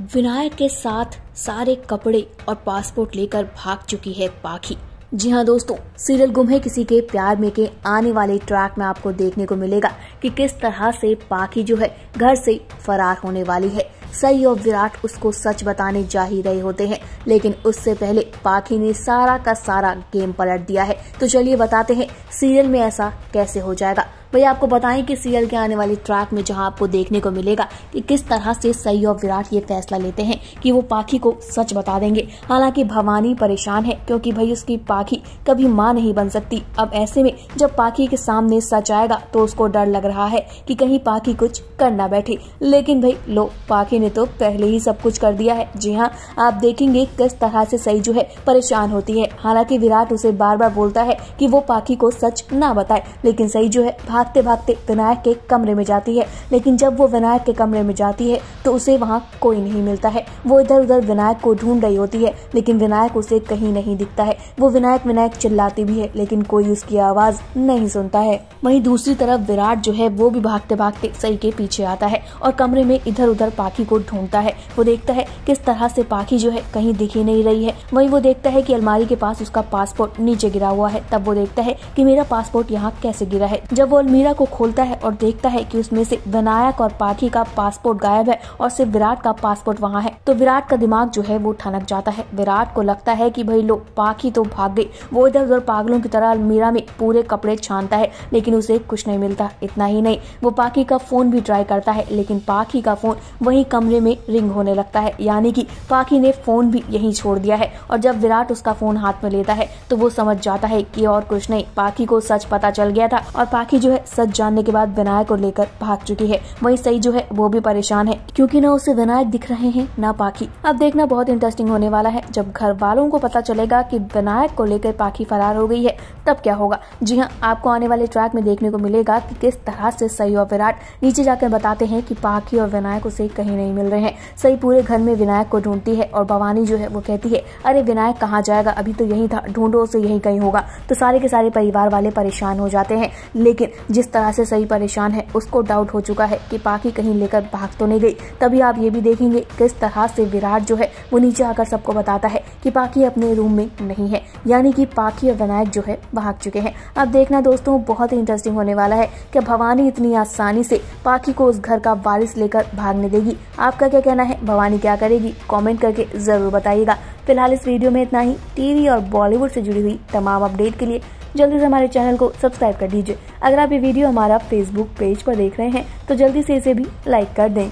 विनायक के साथ सारे कपड़े और पासपोर्ट लेकर भाग चुकी है पाखी जी हाँ दोस्तों सीरियल गुम है किसी के प्यार में के आने वाले ट्रैक में आपको देखने को मिलेगा कि किस तरह से पाखी जो है घर से फरार होने वाली है सई और विराट उसको सच बताने जा ही रहे होते हैं लेकिन उससे पहले पाखी ने सारा का सारा गेम पलट दिया है तो चलिए बताते हैं सीरियल में ऐसा कैसे हो जाएगा वही आपको बताएं कि सीरियल के आने वाले ट्रैक में जहां आपको देखने को मिलेगा कि किस तरह से सई और विराट ये फैसला लेते हैं कि वो पाखी को सच बता देंगे हालांकि भवानी परेशान है क्योंकि भाई उसकी पाखी कभी माँ नहीं बन सकती अब ऐसे में जब पाखी के सामने सच आएगा तो उसको डर लग रहा है कि कहीं पाखी कुछ करना बैठे लेकिन भाई लो पाखी ने तो पहले ही सब कुछ कर दिया है जी हाँ आप देखेंगे किस तरह से सही जो है परेशान होती है हालांकि विराट उसे बार बार बोलता है कि वो पाखी को सच ना बताए लेकिन सही जो है भागते भागते विनायक के कमरे में जाती है लेकिन जब वो विनायक के कमरे में जाती है तो उसे वहाँ कोई नहीं मिलता है वो इधर उधर विनायक को ढूंढ रही होती है लेकिन विनायक उसे कहीं नहीं दिखता है वो विनायक विनायक चिल्लाती भी है लेकिन कोई उसकी आवाज नहीं सुनता है वही दूसरी तरफ विराट जो है वो भी भागते भागते सही के पीछे आता है और कमरे में इधर उधर पाखी को ढूंढता है वो देखता है किस तरह से पाखी जो है कहीं दिखी नहीं रही है वही वो देखता है की अलमारी के पास उसका पासपोर्ट नीचे गिरा हुआ है तब वो देखता है की मेरा पासपोर्ट यहाँ कैसे गिरा है जब वो अलमीरा को खोलता है और देखता है की उसमें से विनायक और पाखी का पासपोर्ट गायब है और सिर्फ विराट का पासपोर्ट वहाँ है तो विराट का दिमाग जो है वो ठनक जाता है विराट को लगता है की भाई लोग पाखी तो भाग गई वो इधर उधर पागलों की तरह अलमीरा में पूरे कपड़े छानता है लेकिन उसे कुछ नहीं मिलता इतना ही नहीं वो पाखी का फोन भी ट्राई करता है लेकिन पाखी का फोन वही कम कमरे में रिंग होने लगता है यानी कि पाकी ने फोन भी यहीं छोड़ दिया है और जब विराट उसका फोन हाथ में लेता है तो वो समझ जाता है कि और कुछ नहीं पाकी को सच पता चल गया था और पाकी जो है सच जानने के बाद विनायक को लेकर भाग चुकी है वही सही जो है वो भी परेशान है क्योंकि न उसे विनायक दिख रहे हैं न पाखी अब देखना बहुत इंटरेस्टिंग होने वाला है जब घर वालों को पता चलेगा की विनायक को लेकर पाखी फरार हो गई है तब क्या होगा जी हाँ आपको आने वाले ट्रैक में देखने को मिलेगा की किस तरह से सही और विराट नीचे जाकर बताते हैं की पाखी और विनायक उसे कहीं नहीं नहीं मिल रहे हैं सही पूरे घर में विनायक को ढूंढती है और भवानी जो है वो कहती है अरे विनायक कहाँ जाएगा अभी तो यही था ढूंढो उसे यहीं कहीं होगा तो सारे के सारे परिवार वाले परेशान हो जाते हैं लेकिन जिस तरह से सही परेशान है उसको डाउट हो चुका है कि पाखी कहीं लेकर भाग तो नहीं गई तभी आप ये भी देखेंगे किस तरह से विराट जो है वो नीचे आकर सबको बताता है कि पाखी अपने रूम में नहीं है यानी कि पाखी और विनायक जो है भाग चुके हैं अब देखना दोस्तों बहुत ही इंटरेस्टिंग होने वाला है कि भवानी इतनी आसानी से पाखी को उस घर का वारिस लेकर भागने देगी आपका क्या कहना है भवानी क्या करेगी कमेंट करके ज़रूर बताइएगा फिलहाल इस वीडियो में इतना ही टीवी और बॉलीवुड से जुड़ी हुई तमाम अपडेट के लिए जल्दी से हमारे चैनल को सब्सक्राइब कर दीजिए अगर आप ये वीडियो हमारा फेसबुक पेज पर देख रहे हैं तो जल्दी से इसे भी लाइक कर दें